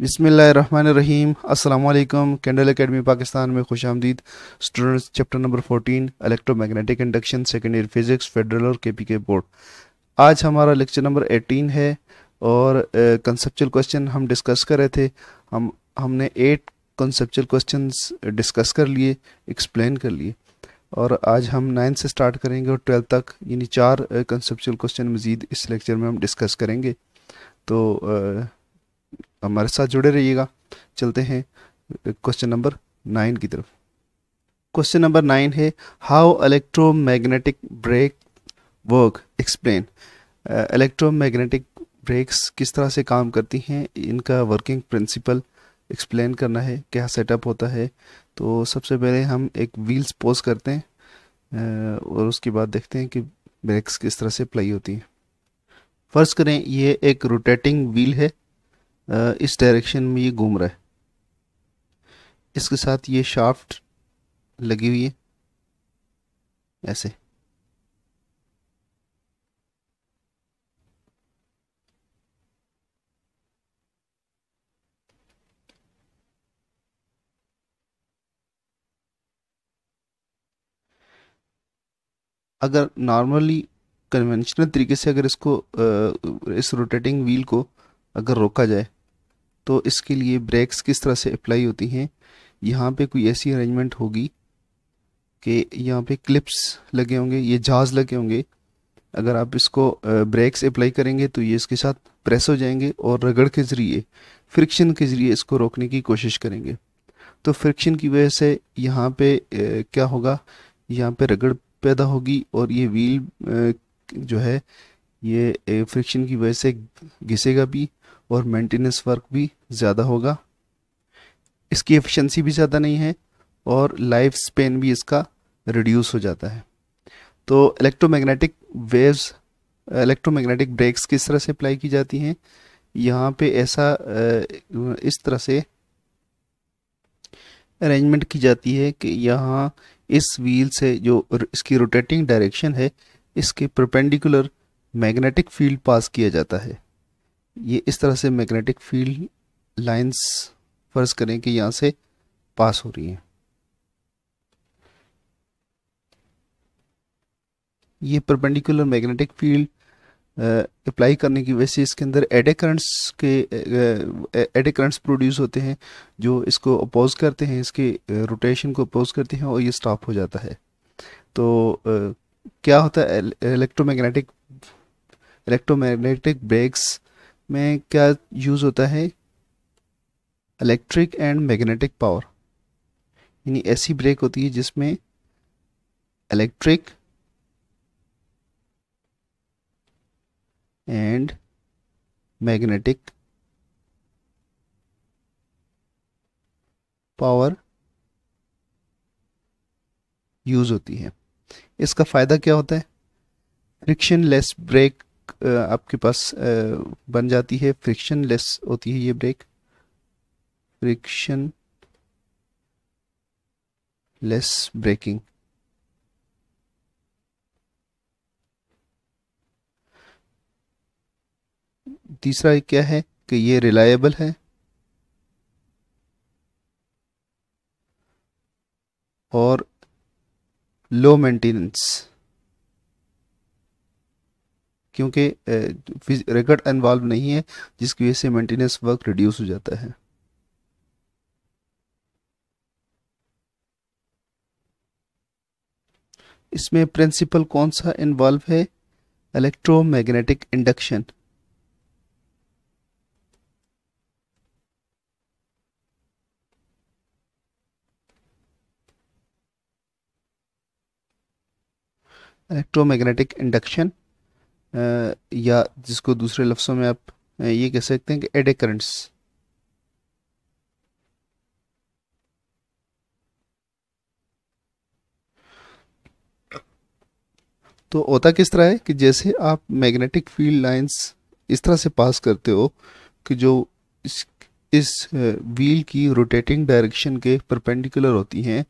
बिसमीम अल्लाम candle academy Pakistan में खुश आमदीद students chapter number 14 electromagnetic induction second year physics federal और के पी के बोर्ड आज हमारा लेक्चर नंबर 18 है और कंसेप्चुअल क्वेश्चन हम डिस्कस कर रहे थे हम हमने एट कंसेप्चुअल क्वेश्चन डिस्कस कर लिए एक्सप्लेन कर लिए और आज हम नाइन्थ से स्टार्ट करेंगे और ट्वेल्थ तक यानी चार कंसेप्चुअल क्वेश्चन मज़ीद इस लेक्चर में हम डिस्कस करेंगे तो uh, हमारे साथ जुड़े रहिएगा चलते हैं क्वेश्चन नंबर नाइन की तरफ क्वेश्चन नंबर नाइन है how electromagnetic brake work explain electromagnetic brakes किस तरह से काम करती हैं इनका वर्किंग प्रिंसिपल एक्सप्लेन करना है क्या सेटअप होता है तो सबसे पहले हम एक व्हील्स पोज करते हैं और उसके बाद देखते हैं कि ब्रेक्स किस तरह से प्लाई होती हैं फर्स्ट करें ये एक रोटेटिंग व्हील है इस डायरेक्शन में ये घूम रहा है इसके साथ ये शाफ्ट लगी हुई है ऐसे अगर नॉर्मली कन्वेंशनल तरीके से अगर इसको इस रोटेटिंग व्हील को अगर रोका जाए तो इसके लिए ब्रेक्स किस तरह से अप्लाई होती हैं यहाँ पे कोई ऐसी अरेंजमेंट होगी कि यहाँ पे क्लिप्स लगे होंगे ये जहाज लगे होंगे अगर आप इसको ब्रेक्स अप्लाई करेंगे तो ये इसके साथ प्रेस हो जाएंगे और रगड़ के ज़रिए फ्रिक्शन के ज़रिए इसको रोकने की कोशिश करेंगे तो फ्रिक्शन की वजह से यहाँ पे क्या होगा यहाँ पे रगड़ पैदा होगी और ये व्हील जो है ये फ्रिक्शन की वजह से घिसेगा भी और मेंटेनेंस वर्क भी ज़्यादा होगा इसकी एफिशिएंसी भी ज़्यादा नहीं है और लाइफ स्पेन भी इसका रिड्यूस हो जाता है तो इलेक्ट्रोमैग्नेटिक वेव्स इलेक्ट्रोमैग्नेटिक ब्रेक्स किस तरह से अप्लाई की जाती हैं यहाँ पे ऐसा इस तरह से अरेंजमेंट की जाती है कि यहाँ इस व्हील से जो इसकी रोटेटिंग डायरेक्शन है इसके प्रपेंडिकुलर मैग्नेटिक फील्ड पास किया जाता है ये इस तरह से मैग्नेटिक फील्ड लाइंस फर्ज करें कि यहाँ से पास हो रही हैं ये परपेंडिकुलर मैग्नेटिक फील्ड अप्लाई करने की वजह से इसके अंदर एडे करंट्स के एडे करंट्स प्रोड्यूस होते हैं जो इसको अपोज करते हैं इसके रोटेशन को अपोज करते हैं और ये स्टॉप हो जाता है तो uh, क्या होता है इलेक्ट्रोमैग्नेटिक इलेक्ट्रोमैग्नेटिक ब्रेक्स में क्या यूज़ होता है इलेक्ट्रिक एंड मैग्नेटिक पावर यानी ऐसी ब्रेक होती है जिसमें electric and magnetic power use होती है इसका फ़ायदा क्या होता है फ्रिक्शन लेस ब्रेक आपके पास बन जाती है फ्रिक्शन लेस होती है ये ब्रेक फ्रिक्शन लेस ब्रेकिंग तीसरा क्या है कि ये रिलायबल है और लो मेंटेनेंस क्योंकि रिकट इन्वॉल्व नहीं है जिसकी वजह से मेंटेनेंस वर्क रिड्यूस हो जाता है इसमें प्रिंसिपल कौन सा इन्वॉल्व है इलेक्ट्रोमैग्नेटिक इंडक्शन इलेक्ट्रोमैग्नेटिक इंडक्शन या जिसको दूसरे लफ्ज़ों में आप ये कह सकते हैं कि एडे करंट्स तो होता किस तरह है कि जैसे आप मैग्नेटिक फील्ड लाइंस इस तरह से पास करते हो कि जो इस इस व्हील की रोटेटिंग डायरेक्शन के परपेंडिकुलर होती हैं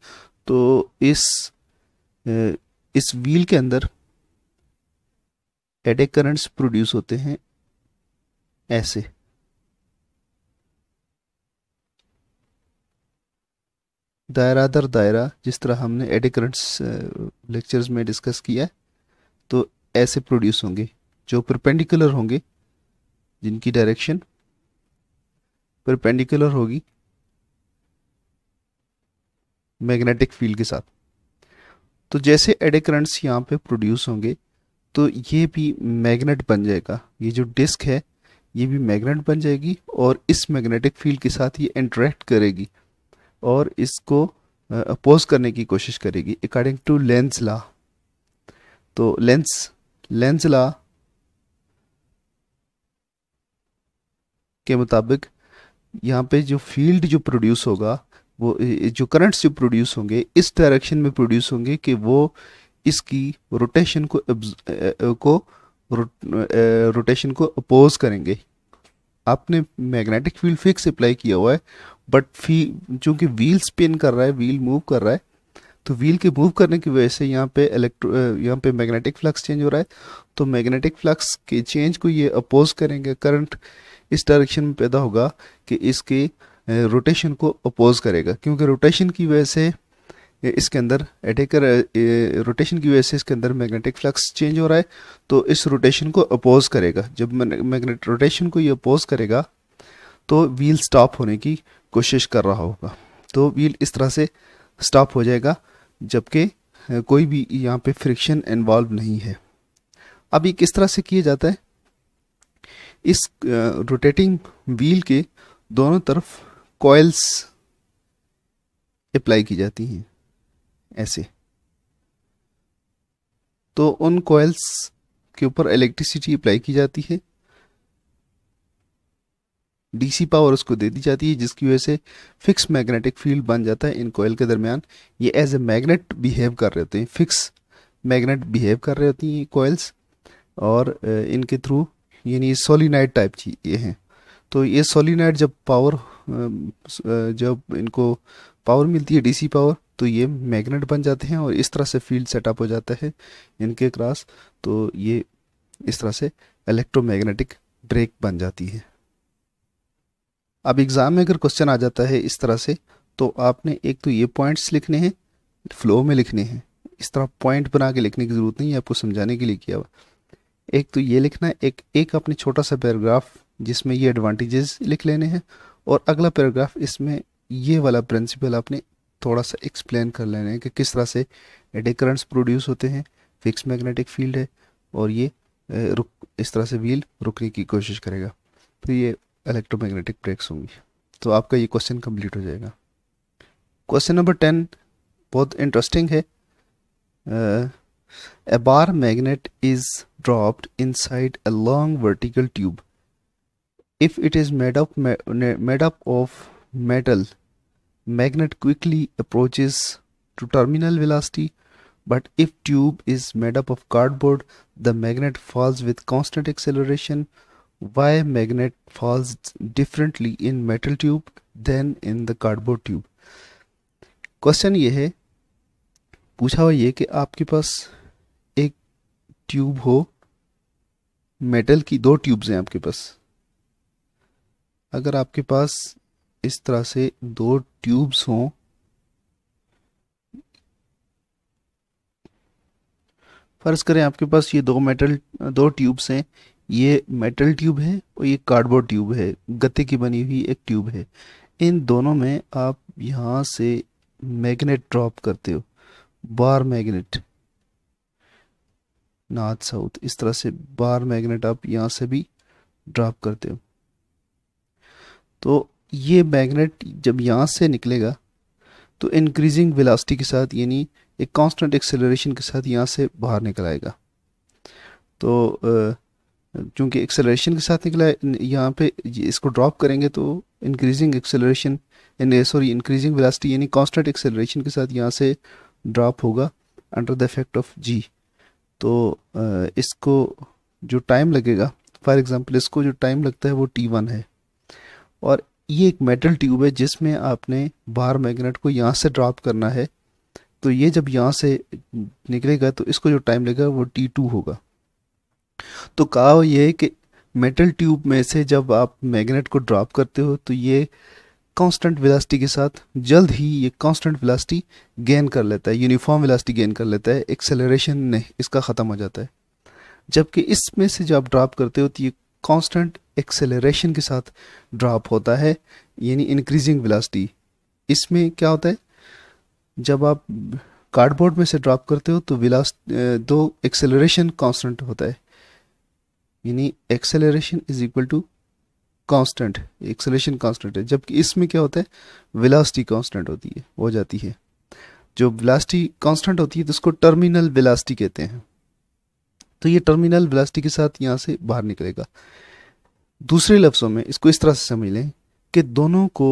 तो इस इस व्हील के अंदर एडे करंट्स प्रोड्यूस होते हैं ऐसे दायरा दर दायरा जिस तरह हमने एडे करंट्स लेक्चर्स में डिस्कस किया है तो ऐसे प्रोड्यूस होंगे जो परपेंडिकुलर होंगे जिनकी डायरेक्शन परपेंडिकुलर होगी मैग्नेटिक फील्ड के साथ तो जैसे एडे करंट्स यहाँ पे प्रोड्यूस होंगे तो ये भी मैग्नेट बन जाएगा ये जो डिस्क है ये भी मैग्नेट बन जाएगी और इस मैग्नेटिक फील्ड के साथ ये इंटरेक्ट करेगी और इसको अपोज करने की कोशिश करेगी अकॉर्डिंग टू लेंस ला तो लेंस लेंस ला के मुताबिक यहाँ पे जो फील्ड जो प्रोड्यूस होगा वो जो करंट्स जो प्रोड्यूस होंगे इस डायरेक्शन में प्रोड्यूस होंगे कि वो इसकी रोटेशन को को रोटेशन को अपोज करेंगे आपने मैग्नेटिक फील्ड फिक्स अप्लाई किया हुआ है बट फी चूँकि व्हील स्पिन कर रहा है व्हील मूव कर रहा है तो व्हील के मूव करने की वजह से यहाँ पे इलेक्ट्रो यहाँ पे मैग्नेटिक फ्लक्स चेंज हो रहा है तो मैग्नेटिक फ्लक्स के चेंज को ये अपोज करेंगे करंट इस डायरेक्शन में पैदा होगा कि इसके रोटेशन को अपोज करेगा क्योंकि रोटेशन की वजह से इसके अंदर एटेकर रोटेशन की वजह से इसके अंदर मैग्नेटिक फ्लक्स चेंज हो रहा है तो इस रोटेशन को अपोज करेगा जब मैग्नेट रोटेशन को ये अपोज करेगा तो व्हील स्टॉप होने की कोशिश कर रहा होगा तो व्हील इस तरह से स्टॉप हो जाएगा जबकि कोई भी यहाँ पे फ्रिक्शन इन्वॉल्व नहीं है अब ये किस तरह से किया जाता है इस रोटेटिंग व्हील के दोनों तरफ कॉयल्स अप्लाई की जाती हैं ऐसे तो उन कोयल्स के ऊपर इलेक्ट्रिसिटी अप्लाई की जाती है डीसी पावर उसको दे दी जाती है जिसकी वजह से फिक्स मैग्नेटिक फील्ड बन जाता है इन कोयल के दरमियान ये एज ए मैग्नेट बिहेव कर रहे होते हैं फिक्स मैग्नेट बिहेव कर रहे होती हैं कोयल्स और इनके थ्रू यानी सोलिनाइट टाइप ये हैं तो ये सोलिनाइट जब पावर जब इनको पावर मिलती है डीसी पावर तो ये मैग्नेट बन जाते हैं और इस तरह से फील्ड सेटअप हो जाता है इनके क्रॉस तो ये इस तरह से इलेक्ट्रोमैग्नेटिक ब्रेक बन जाती है अब एग्ज़ाम में अगर क्वेश्चन आ जाता है इस तरह से तो आपने एक तो ये पॉइंट्स लिखने हैं फ्लो में लिखने हैं इस तरह पॉइंट बना के लिखने की ज़रूरत नहीं है आपको समझाने के लिए किया हुआ एक तो ये लिखना है एक एक अपने छोटा सा पैराग्राफ जिसमें ये एडवांटेजेस लिख लेने हैं और अगला पैराग्राफ इसमें ये वाला प्रिंसिपल आपने थोड़ा सा एक्सप्लेन कर लेना है कि किस तरह से एडी करंट्स प्रोड्यूस होते हैं फिक्स मैग्नेटिक फील्ड है और ये रुक इस तरह से व्हील रुकने की कोशिश करेगा तो ये इलेक्ट्रोमैग्नेटिक ब्रेक्स होंगी तो आपका ये क्वेश्चन कंप्लीट हो जाएगा क्वेश्चन नंबर टेन बहुत इंटरेस्टिंग है bar magnet is dropped inside a long vertical tube if it is made up made up of metal magnet quickly approaches to terminal velocity but if tube is made up of cardboard the magnet falls with constant acceleration why magnet falls differently in metal tube than in the cardboard tube question ye hai pucha hua ye ki aapke paas ek tube ho metal ki do tubes hain aapke paas agar aapke paas is tarah se do tubes हों फ़र्ज़ करें आपके पास ये दो metal दो tubes हैं ये metal tube है और ये कार्डबोर्ड ट्यूब है गत्ते की बनी हुई एक ट्यूब है इन दोनों में आप यहाँ से मैग्नेट ड्रॉप करते हो बार मैग्नेट नॉर्थ साउथ इस तरह से बार मैग्नेट आप यहाँ से भी ड्रॉप करते हो तो ये मैग्नेट जब यहाँ से निकलेगा तो इंक्रीजिंग वेलोसिटी के साथ यानी एक कांस्टेंट एक्सेलरेशन के साथ यहाँ से बाहर निकल आएगा तो चूँकि एक्सेलरेशन के साथ निकला यहाँ पे इसको ड्रॉप करेंगे तो इंक्रीजिंग एक्सेलरेशन यानी सॉरी इंक्रीजिंग वेलोसिटी यानी कांस्टेंट एक्सेलरेशन के साथ यहाँ से ड्रॉप होगा under the effect of g तो इसको जो टाइम लगेगा फॉर एग्ज़ाम्पल इसको जो टाइम लगता है वो टी वन है और ये एक मेटल ट्यूब है जिसमें आपने बाहर मैग्नेट को यहाँ से ड्रॉप करना है तो ये जब यहाँ से निकलेगा तो इसको जो टाइम लगेगा वो टी टू होगा तो कहा यह है कि मेटल ट्यूब में से जब आप मैग्नेट को ड्रॉप करते हो तो ये कांस्टेंट वेलोसिटी के साथ जल्द ही ये कांस्टेंट वेलोसिटी गेन कर लेता है यूनिफॉर्म वेलोसिटी गेन कर लेता है एक्सेलरेशन नहीं इसका ख़त्म हो जाता है जबकि इसमें से जब आप ड्रॉप करते हो तो ये कांस्टेंट एक्सेलरेशन के साथ ड्रॉप होता है यानी इंक्रीजिंग वेलोसिटी इसमें क्या होता है जब आप कार्डबोर्ड में से ड्रॉप करते हो तो विलास दो एक्सेलरेशन कांस्टेंट होता है यानी acceleration is equal to constant acceleration constant है जबकि इसमें क्या होता है विलास्टी कांस्टेंट होती है हो जाती है जो विलास्टी कांस्टेंट होती है तो उसको टर्मिनल विलास्टी कहते हैं तो ये टर्मिनल वेलोसिटी के साथ यहाँ से बाहर निकलेगा दूसरे लफ्ज़ों में इसको इस तरह से समझ लें कि दोनों को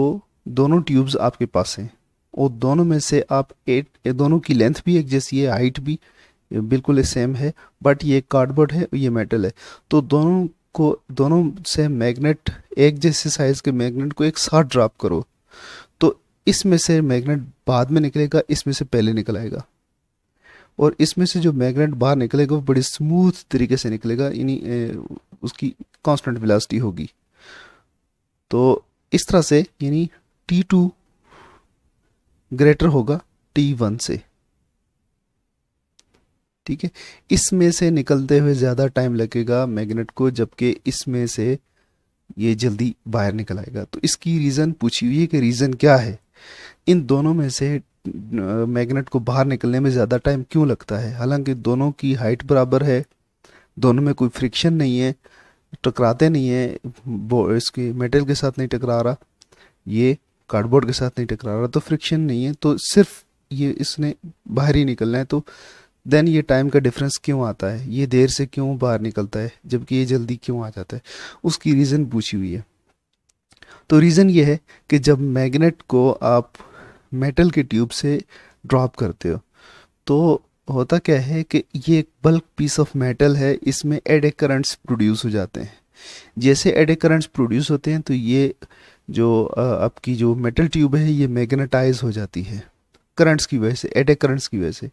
दोनों ट्यूब्स आपके पास हैं और दोनों में से आप एट दोनों की लेंथ भी एक जैसी है हाइट भी बिल्कुल सेम है बट ये कार्डबोर्ड है ये मेटल है तो दोनों को दोनों से मैग्नेट एक जैसे साइज़ के मैग्नेट को एक साथ ड्रॉप करो तो इसमें से मैग्नेट बाद में निकलेगा इसमें से पहले निकल आएगा और इसमें से जो मैग्नेट बाहर निकलेगा वो बड़ी स्मूथ तरीके से निकलेगा यानी उसकी कांस्टेंट वेलोसिटी होगी तो इस तरह से यानी टी टू ग्रेटर होगा टी वन से ठीक है इसमें से निकलते हुए ज़्यादा टाइम लगेगा मैग्नेट को जबकि इसमें से ये जल्दी बाहर निकल आएगा तो इसकी रीज़न पूछी हुई है कि रीज़न क्या है इन दोनों में से मैग्नेट को बाहर निकलने में ज़्यादा टाइम क्यों लगता है हालांकि दोनों की हाइट बराबर है दोनों में कोई फ्रिक्शन नहीं है टकराते नहीं है वो इसके मेटल के साथ नहीं टकरा रहा ये कार्डबोर्ड के साथ नहीं टकरा रहा तो फ्रिक्शन नहीं है तो सिर्फ ये इसने बाहर ही निकलना है तो देन ये टाइम का डिफरेंस क्यों आता है ये देर से क्यों बाहर निकलता है जबकि ये जल्दी क्यों आ जाता है उसकी रीज़न पूछी हुई है तो रीज़न ये है कि जब मैग्नेट को आप मेटल के ट्यूब से ड्रॉप करते हो तो होता क्या है कि ये एक बल्क पीस ऑफ मेटल है इसमें एडे करंट्स प्रोड्यूस हो जाते हैं जैसे एडे करंट्स प्रोड्यूस होते हैं तो ये जो आपकी जो मेटल ट्यूब है ये मैग्नेटाइज हो जाती है करंट्स की वजह से एडे करंट्स की वजह से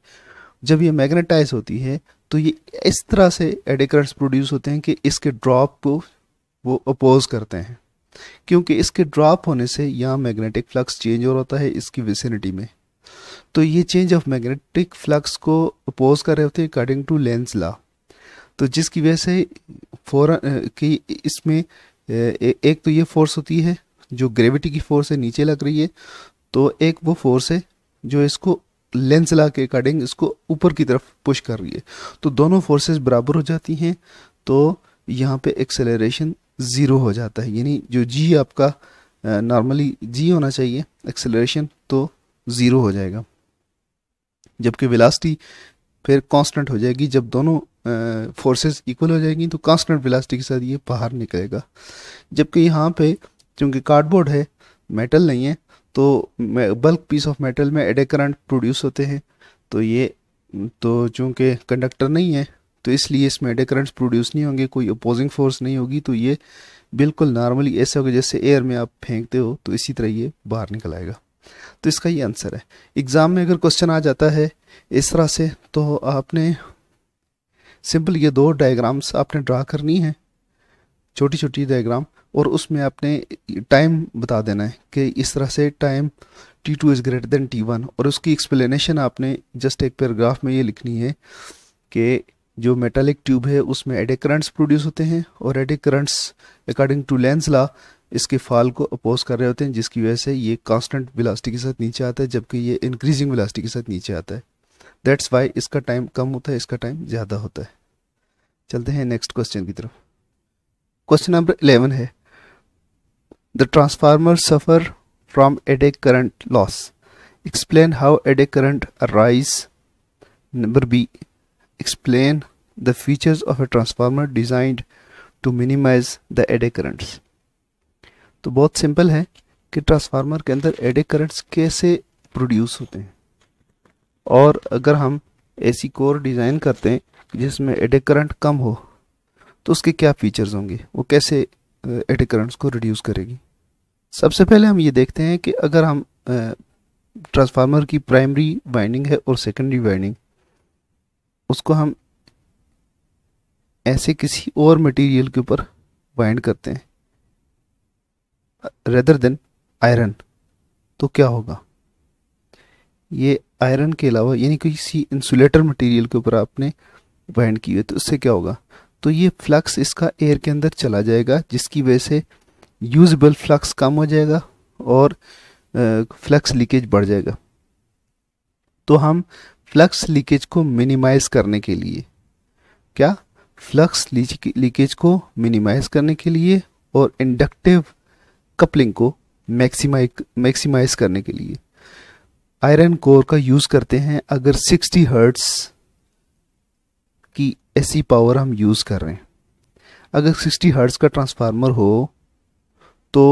जब ये मैग्नेटाइज होती है तो ये इस तरह से एडे करंट्स प्रोड्यूस होते हैं कि इसके ड्रॉप को वो अपोज करते हैं क्योंकि इसके ड्रॉप होने से यहाँ मैग्नेटिक फ्लक्स चेंज हो रहा है इसकी विसिनिटी में तो ये चेंज ऑफ मैग्नेटिक फ्लक्स को अपोज कर रहे होते हैं अकॉर्डिंग टू लेंस ला तो जिसकी वजह से फोर कि इसमें एक तो ये फोर्स होती है जो ग्रेविटी की फोर्स है नीचे लग रही है तो एक वो फोर्स है जो इसको लेंस ला के अकॉर्डिंग इसको ऊपर की तरफ पुश कर रही है तो दोनों फोर्सेस बराबर हो जाती हैं तो यहाँ पे एक्सेलरेशन ज़ीरो हो जाता है यानी जो जी आपका नॉर्मली जी होना चाहिए एक्सेलरेशन तो ज़ीरो हो जाएगा जबकि विलास्टी फिर कांस्टेंट हो जाएगी जब दोनों फोर्सेस इक्वल हो जाएगी तो कांस्टेंट विलास्टी के साथ ये बाहर निकलेगा जबकि यहाँ पे चूँकि कार्डबोर्ड है मेटल नहीं है तो बल्क पीस ऑफ मेटल में एडे करंट प्रोड्यूस होते हैं तो ये तो चूँकि कंडक्टर नहीं है तो इसलिए इसमें एडे करंट्स प्रोड्यूस नहीं होंगे कोई अपोजिंग फोर्स नहीं होगी तो ये बिल्कुल नॉर्मली ऐसे होगा जैसे एयर में आप फेंकते हो तो इसी तरह ये बाहर निकल आएगा तो इसका ये आंसर है एग्ज़ाम में अगर क्वेश्चन आ जाता है इस तरह से तो आपने सिंपल ये दो डायग्राम्स आपने ड्रा करनी है छोटी छोटी डायग्राम और उसमें आपने टाइम बता देना है कि इस तरह से time t two is greater than t one और उसकी एक्सप्लेनेशन आपने जस्ट एक पैराग्राफ में ये लिखनी है कि जो मेटालिक ट्यूब है उसमें एडे करंट्स प्रोड्यूस होते हैं और eddy currents according to Lenz law इसके फाल को अपोज कर रहे होते हैं जिसकी वजह से ये कांस्टेंट वेलोसिटी के साथ नीचे आता है जबकि ये इंक्रीजिंग वेलोसिटी के साथ नीचे आता है दैट्स वाई इसका टाइम कम होता है इसका टाइम ज़्यादा होता है चलते हैं नेक्स्ट क्वेश्चन की तरफ क्वेश्चन नंबर इलेवन है the transformer suffer from eddy current loss explain how eddy current rise number B explain the features of a transformer designed to minimize the eddy currents. तो बहुत simple है कि transformer के अंदर एडे currents कैसे produce होते हैं और अगर हम ऐसी कोर डिज़ाइन करते हैं जिसमें एडे करंट कम हो तो उसके क्या फीचर्स होंगे वो कैसे एडे करंट्स को रिड्यूस करेगी सबसे पहले हम ये देखते हैं कि अगर हम ट्रांसफार्मर की प्राइमरी वाइंडिंग है और सेकेंडरी वाइंडिंग उसको हम ऐसे किसी और मटेरियल के ऊपर बाइंड करते हैं रेदर देन आयरन तो क्या होगा ये आयरन के अलावा यानी किसी इंसुलेटर मटेरियल के ऊपर आपने बाइंड की है तो उससे क्या होगा तो ये फ्लक्स इसका एयर के अंदर चला जाएगा जिसकी वजह से यूजबल फ्लक्स कम हो जाएगा और फ्लक्स लीकेज बढ़ जाएगा तो हम फ्लक्स लीकेज को मिनिमाइज करने के लिए क्या फ्लक्स लीकेज को मिनिमाइज करने के लिए और इंडक्टिव कपलिंग को मैक्सिमाइज मैक्सिमाइज करने के लिए आयरन कोर का यूज़ करते हैं अगर 60 हर्ट्स की ऐसी पावर हम यूज़ कर रहे हैं अगर 60 हर्ट्स का ट्रांसफार्मर हो तो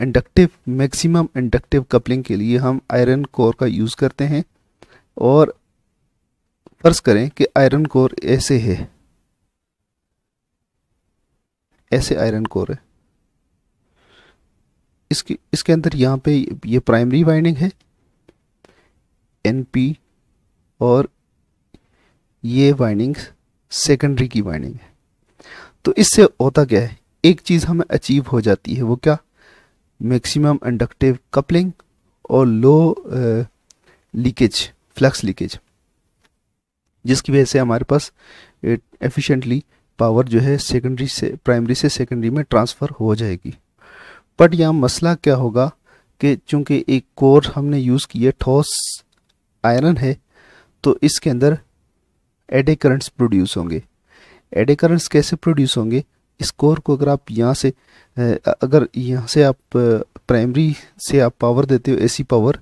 इंडक्टिव मैक्सिमम इंडक्टिव कपलिंग के लिए हम आयरन कोर का यूज़ करते हैं और फर्ज करें कि आयरन कोर ऐसे है ऐसे आयरन कोर है इसके इसके अंदर यहाँ पे ये प्राइमरी वाइंडिंग है एन पी और ये वाइंडिंग सेकेंडरी की वाइंडिंग है तो इससे होता क्या है एक चीज़ हमें अचीव हो जाती है वो क्या मैक्सिमम इंडक्टिव कपलिंग और लो लीकेज फ्लक्स लीकेज जिसकी वजह से हमारे पास एफिशिएंटली पावर जो है सेकेंडरी से प्राइमरी से सेकेंडरी में ट्रांसफ़र हो जाएगी बट यहाँ मसला क्या होगा कि चूंकि एक कोर हमने यूज़ किया ठोस आयरन है तो इसके अंदर एडे करंट्स प्रोड्यूस होंगे एडे करंट्स कैसे प्रोड्यूस होंगे इस कोर को अगर आप यहाँ से अगर यहाँ से आप प्राइमरी से आप पावर देते हो एसी पावर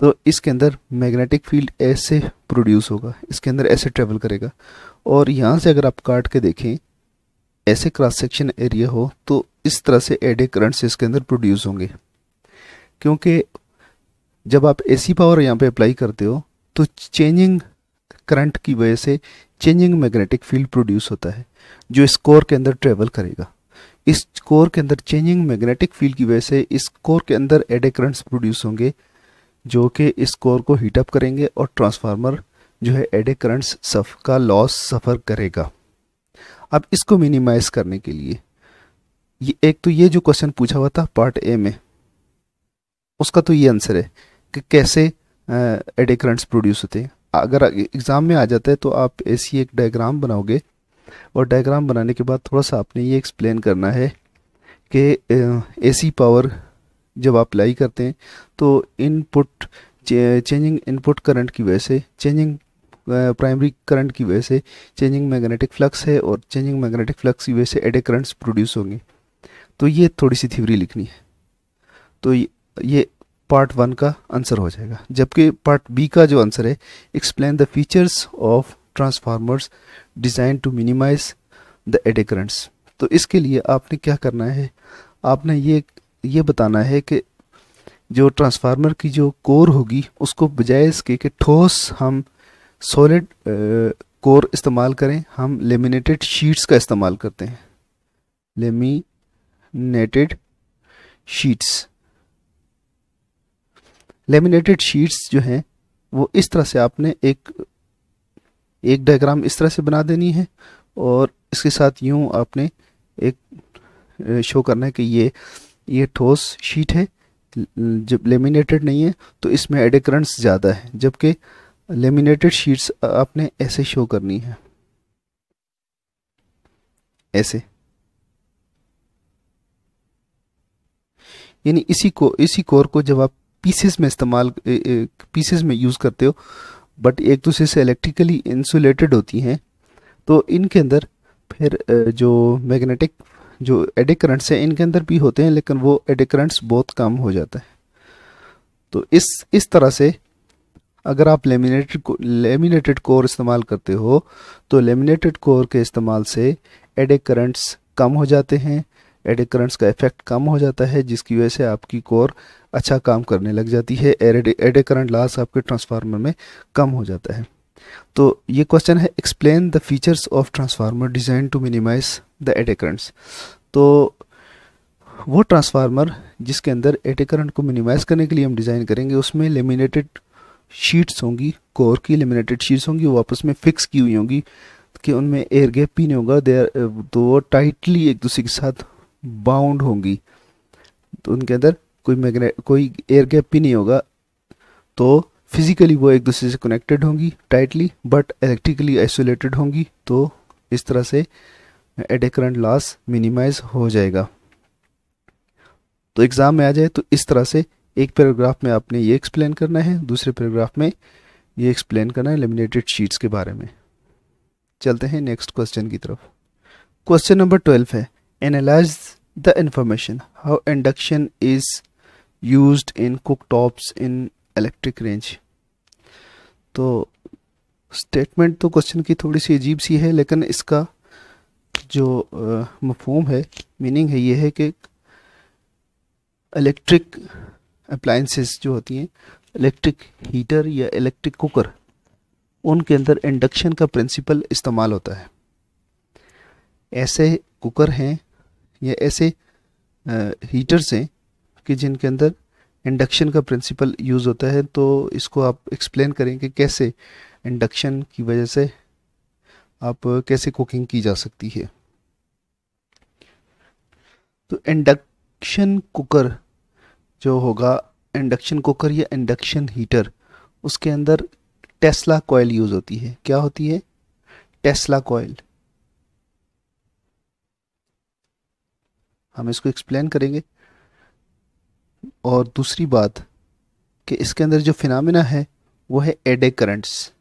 तो इसके अंदर मैग्नेटिक फील्ड ऐसे प्रोड्यूस होगा इसके अंदर ऐसे ट्रेवल करेगा और यहाँ से अगर आप काट के देखें ऐसे क्रॉस सेक्शन एरिया हो तो इस तरह से एडे करंट्स इसके अंदर प्रोड्यूस होंगे क्योंकि जब आप एसी पावर यहाँ पे अप्लाई करते हो तो चेंजिंग करंट की वजह से चेंजिंग मैग्नेटिक फील्ड प्रोड्यूस होता है जो इस कोर के अंदर ट्रेवल करेगा इस कोर के अंदर चेंजिंग मैग्नेटिक फील्ड की वजह से इस कोर के अंदर एडे करंट्स प्रोड्यूस होंगे जो कि इस कोर को हीटअप करेंगे और ट्रांसफार्मर जो है एडे करंट्स सफ का लॉस सफ़र करेगा अब इसको मिनिमाइज करने के लिए ये एक तो ये जो क्वेश्चन पूछा हुआ था पार्ट ए में उसका तो ये आंसर है कि कैसे एडे करंट्स प्रोड्यूस होते हैं अगर एग्ज़ाम में आ जाता है तो आप ऐसी एक डायग्राम बनाओगे और डायग्राम बनाने के बाद थोड़ा सा आपने ये एक्सप्लेन करना है कि एसी पावर जब आप अप्लाई करते हैं तो इनपुट चेंजिंग इनपुट करंट की वजह से चेंजिंग प्राइमरी करंट की वजह से चेंजिंग मैग्नेटिक फ्लक्स है और चेंजिंग मैग्नेटिक फ्लक्स की वजह से एडे करंट्स प्रोड्यूस होंगे तो ये थोड़ी सी थ्योरी लिखनी है तो ये पार्ट वन का आंसर हो जाएगा जबकि पार्ट बी का जो आंसर है explain the features of transformers design to minimize the eddy currents तो इसके लिए आपने क्या करना है आपने ये ये बताना है कि जो ट्रांसफार्मर की जो कोर होगी उसको बजाय इसके कि ठोस हम सॉलिड कोर इस्तेमाल करें हम लेमिनेटेड शीट्स का इस्तेमाल करते हैं लेमिनेटेड शीट्स लेमिनेटेड शीट्स जो हैं वो इस तरह से आपने एक एक डायग्राम इस तरह से बना देनी है और इसके साथ यूं आपने एक शो करना है कि ये ये ठोस शीट है जब लेमिनेटेड नहीं है तो इसमें एडिक्रंट्स ज़्यादा है जबकि लेमिनेटेड शीट्स आपने ऐसे शो करनी है ऐसे यानी इसी को इसी कोर को जब आप पीसेस में इस्तेमाल पीसेस में यूज़ करते हो बट एक दूसरे से इलेक्ट्रिकली इंसुलेटेड होती हैं तो इनके अंदर फिर जो मैग्नेटिक जो एडिक करंट्स हैं इनके अंदर भी होते हैं लेकिन वो एडिक करंट्स बहुत कम हो जाता है तो इस इस तरह से अगर आप लेमिनेटेड को लेमिनेटेड कोर इस्तेमाल करते हो तो लेमिनेटेड कोर के इस्तेमाल से एडिक करंट्स कम हो जाते हैं एडिक करंट्स का इफेक्ट कम हो जाता है जिसकी वजह से आपकी कोर अच्छा काम करने लग जाती है एडिक करंट लॉस आपके ट्रांसफार्मर में कम हो जाता है तो ये क्वेश्चन है explain the features of transformer design to minimize the eddy तो वो ट्रांसफार्मर जिसके अंदर एटे को मिनिमाइज़ करने के लिए हम डिज़ाइन करेंगे उसमें लेमिनेटेड शीट्स होंगी कोर की लेमिनेटेड शीट्स होंगी वो आपस में फिक्स की हुई होंगी कि उनमें एयर गैप भी नहीं होगा देर तो वो टाइटली एक दूसरे के साथ बाउंड होंगी तो उनके अंदर कोई मैग्नेट कोई एयर गैप भी नहीं होगा तो फिजिकली वो एक दूसरे से कनेक्टेड होंगी टाइटली बट इलेक्ट्रिकली आइसोलेटेड होंगी तो इस तरह से एडे करंट लॉस मिनिमाइज हो जाएगा तो एग्ज़ाम में आ जाए तो इस तरह से एक पैराग्राफ में आपने ये एक्सप्लेन करना है दूसरे पैराग्राफ में ये एक्सप्लेन करना है लेमिनेटेड शीट्स के बारे में चलते हैं नेक्स्ट क्वेश्चन की तरफ क्वेश्चन नंबर ट्वेल्व है analyse the information how induction is used in cook tops in electric range तो स्टेटमेंट तो क्वेश्चन की थोड़ी सी अजीब सी है लेकिन इसका जो मफहम है मीनिंग है ये है कि इलेक्ट्रिक अप्लाइंसेस जो होती हैं इलेक्ट्रिक हीटर या इलेक्ट्रिक कुकर उनके अंदर इंडक्शन का प्रिंसिपल इस्तेमाल होता है ऐसे कुकर हैं या ऐसे हीटर्स हैं कि जिनके अंदर इंडक्शन का प्रिंसिपल यूज़ होता है तो इसको आप एक्सप्लेन करें कि कैसे इंडक्शन की वजह से आप कैसे कुकिंग की जा सकती है तो इंडक्शन कुकर जो होगा इंडक्शन कुकर या इंडक्शन हीटर उसके अंदर टेस्ला कोयल यूज़ होती है क्या होती है टेस्ला कोयल हम इसको एक्सप्लेन करेंगे और दूसरी बात कि इसके अंदर जो फिनामिना है वो है एडे करंट्स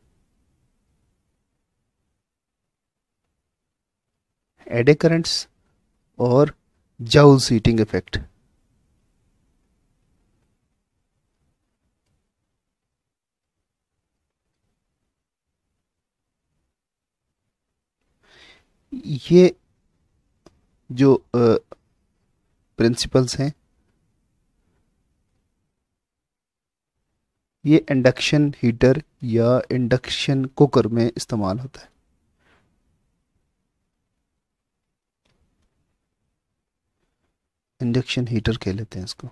एडे करंट्स और जाउल सीटिंग इफेक्ट ये जो प्रिंसिपल्स हैं ये इंडक्शन हीटर या इंडक्शन कुकर में इस्तेमाल होता है इंडक्शन हीटर कह लेते हैं इसको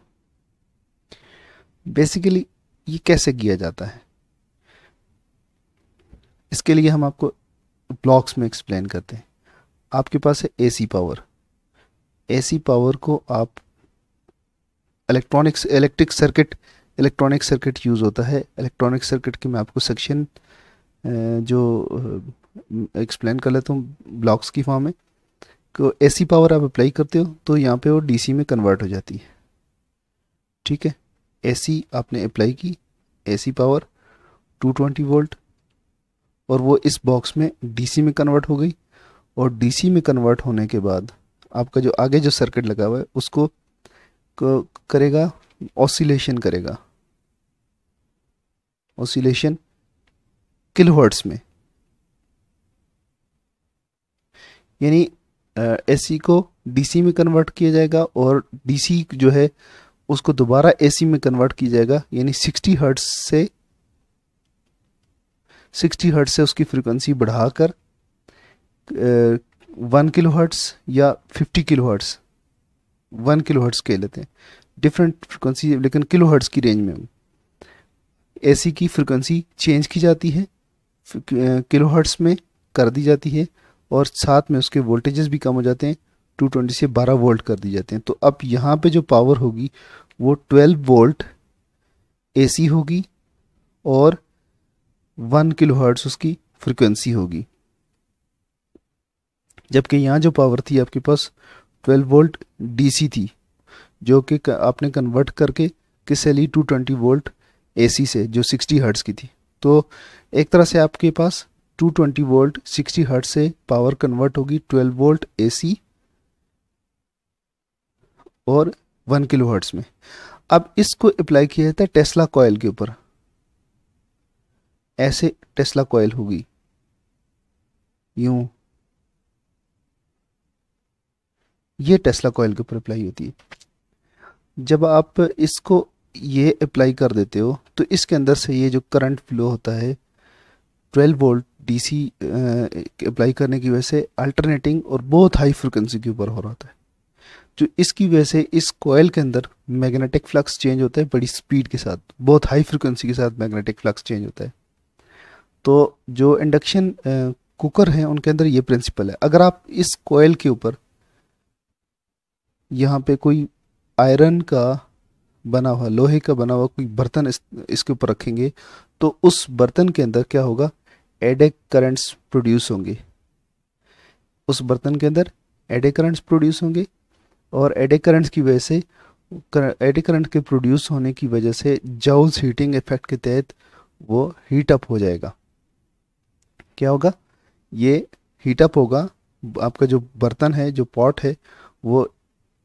बेसिकली ये कैसे किया जाता है इसके लिए हम आपको ब्लॉक्स में एक्सप्लेन करते हैं आपके पास है एसी पावर एसी पावर को आप electronics electric circuit electronic circuit use होता है इलेक्ट्रॉनिक सर्किट के मैं आपको सेक्शन जो एक्सप्लेन कर लेता हूँ ब्लॉक्स की फॉर्म में को एसी पावर आप अप्लाई करते हो तो यहाँ पे वो डीसी में कन्वर्ट हो जाती है ठीक है एसी आपने अप्लाई की एसी पावर 220 वोल्ट और वो इस बॉक्स में डीसी में कन्वर्ट हो गई और डीसी में कन्वर्ट होने के बाद आपका जो आगे जो सर्किट लगा हुआ है उसको करेगा ऑसिलेशन करेगा ऑसिलेशन किलोहर्ट्स में यानी एसी e को डीसी में कन्वर्ट किया जाएगा और डीसी जो है उसको दोबारा एसी में कन्वर्ट किया जाएगा यानी 60 हर्ट्स से 60 हर्ट्स से उसकी फ्रीक्वेंसी बढ़ाकर वन किलो हर्ट्स या 50 kilo hertz one kilo hertz कह लेते हैं डिफरेंट फ्रिक्वेंसी लेकिन किलो हर्ट्स की रेंज में सी की फ्रिक्वेंसी चेंज की जाती है किलो हर्ट्स में कर दी जाती है और साथ में उसके वोल्टेजेस भी कम हो जाते हैं 220 से 12 वोल्ट कर दी जाते हैं तो अब यहाँ पे जो पावर होगी वो 12 वोल्ट एसी होगी और 1 किलो हर्ट्स उसकी फ्रिक्वेंसी होगी जबकि यहाँ जो पावर थी आपके पास 12 वोल्ट डीसी थी जो कि आपने कन्वर्ट करके एल ली टू ट्वेंटी वोल्ट सी से जो सिक्सटी हर्ट्स की थी तो एक तरह से आपके पास two twenty volt sixty hertz से पावर कन्वर्ट होगी ट्वेल्व वोल्ट एसी और वन किलो हर्ट्स में अब इसको अप्लाई किया जाता है टेस्ला कॉयल के ऊपर ऐसे टेस्ला कॉयल होगी यूं ये टेस्ला कॉयल के ऊपर अप्लाई होती है जब आप इसको ये अप्लाई कर देते हो तो इसके अंदर से ये जो करंट फ्लो होता है 12 वोल्ट डीसी अप्लाई करने की वजह से अल्टरनेटिंग और बहुत हाई फ्रिक्वेंसी के ऊपर हो रहा होता है जो इसकी वजह से इस कोयल के अंदर मैग्नेटिक फ्लक्स चेंज होता है बड़ी स्पीड के साथ बहुत हाई फ्रिक्वेंसी के साथ मैग्नेटिक फ्लक्स चेंज होता है तो जो इंडक्शन कुकर हैं उनके अंदर ये प्रिंसिपल है अगर आप इस कोयल के ऊपर यहाँ पे कोई आयरन का बना हुआ लोहे का बना हुआ कोई बर्तन इस, इसके ऊपर रखेंगे तो उस बर्तन के अंदर क्या होगा एडे करंट्स प्रोड्यूस होंगे उस बर्तन के अंदर एडे करंट्स प्रोड्यूस होंगे और एडे करंट्स की वजह से एडे करंट के प्रोड्यूस होने की वजह से जाउल्स हीटिंग इफेक्ट के तहत वो हीट अप हो जाएगा क्या होगा ये हीटअप होगा आपका जो बर्तन है जो पॉट है वो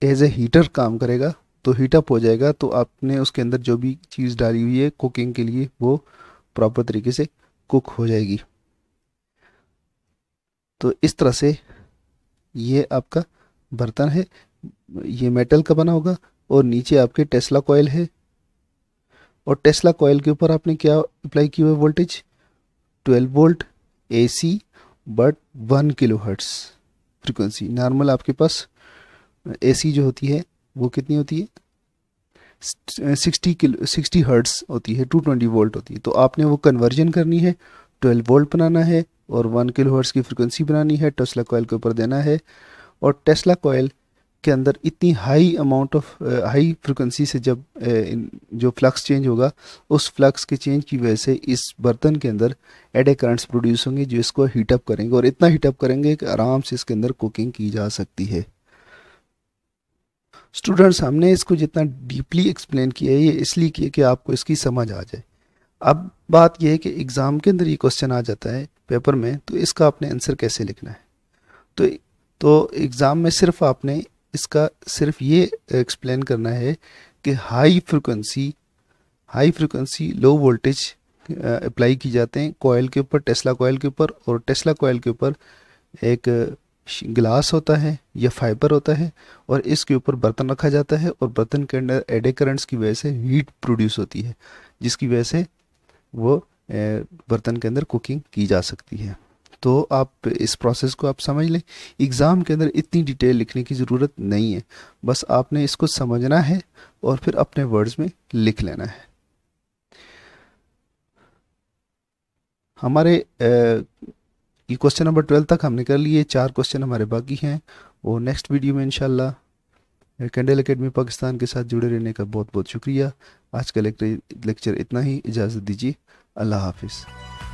एज ए हीटर काम करेगा तो हीट अप हो जाएगा तो आपने उसके अंदर जो भी चीज़ डाली हुई है कुकिंग के लिए वो प्रॉपर तरीके से कुक हो जाएगी तो इस तरह से ये आपका बर्तन है ये मेटल का बना होगा और नीचे आपके टेस्ला कोयल है और टेस्ला कोयल के ऊपर आपने क्या अप्लाई किया हुआ voltage 12 volt AC but 1 kilo hertz frequency normal आपके पास एसी जो होती है वो कितनी होती है सिक्सटी किलो सिक्सटी हर्ट्स होती है टू ट्वेंटी वोल्ट होती है तो आपने वो कन्वर्जन करनी है ट्वेल्व वोल्ट बनाना है और वन किलो हर्ट्स की फ्रिक्वेंसी बनानी है टेस्ला कोयल के ऊपर देना है और टेस्ला कोयल के अंदर इतनी high amount of high frequency से जब जो फ्लक्स चेंज होगा उस फ्लक्स के चेंज की वजह से इस बर्तन के अंदर एडे करंट्स प्रोड्यूस होंगे जो इसको हीटअप करेंगे और इतना हीटअप करेंगे कि आराम से इसके अंदर कुकिंग की जा सकती है स्टूडेंट्स हमने इसको जितना डीपली एक्सप्लेन किया है ये इसलिए किया कि आपको इसकी समझ आ जाए अब बात यह है कि एग्ज़ाम के अंदर ये क्वेश्चन आ जाता है पेपर में तो इसका आपने आंसर कैसे लिखना है तो तो एग्ज़ाम में सिर्फ आपने इसका सिर्फ ये एक्सप्लेन करना है कि high frequency high frequency low voltage apply की जाते हैं कोयल के ऊपर टेस्ला कोयल के ऊपर और टेस्ला कोयल के ऊपर एक ग्लास होता है या फाइबर होता है और इसके ऊपर बर्तन रखा जाता है और बर्तन के अंदर एडे करंट्स की वजह से हीट प्रोड्यूस होती है जिसकी वजह से वो बर्तन के अंदर कुकिंग की जा सकती है तो आप इस प्रोसेस को आप समझ लें एग्ज़ाम के अंदर इतनी डिटेल लिखने की ज़रूरत नहीं है बस आपने इसको समझना है और फिर अपने वर्ड्स में लिख लेना है हमारे ये क्वेश्चन नंबर ट्वेल्थ तक हमने कर लिए चार क्वेश्चन हमारे बाकी हैं और नेक्स्ट वीडियो में इनशाला कैंडल अकेडमी पाकिस्तान के साथ जुड़े रहने का बहुत बहुत शुक्रिया आज का लेक्चर इतना ही इजाज़त दीजिए अल्लाह हाफिज़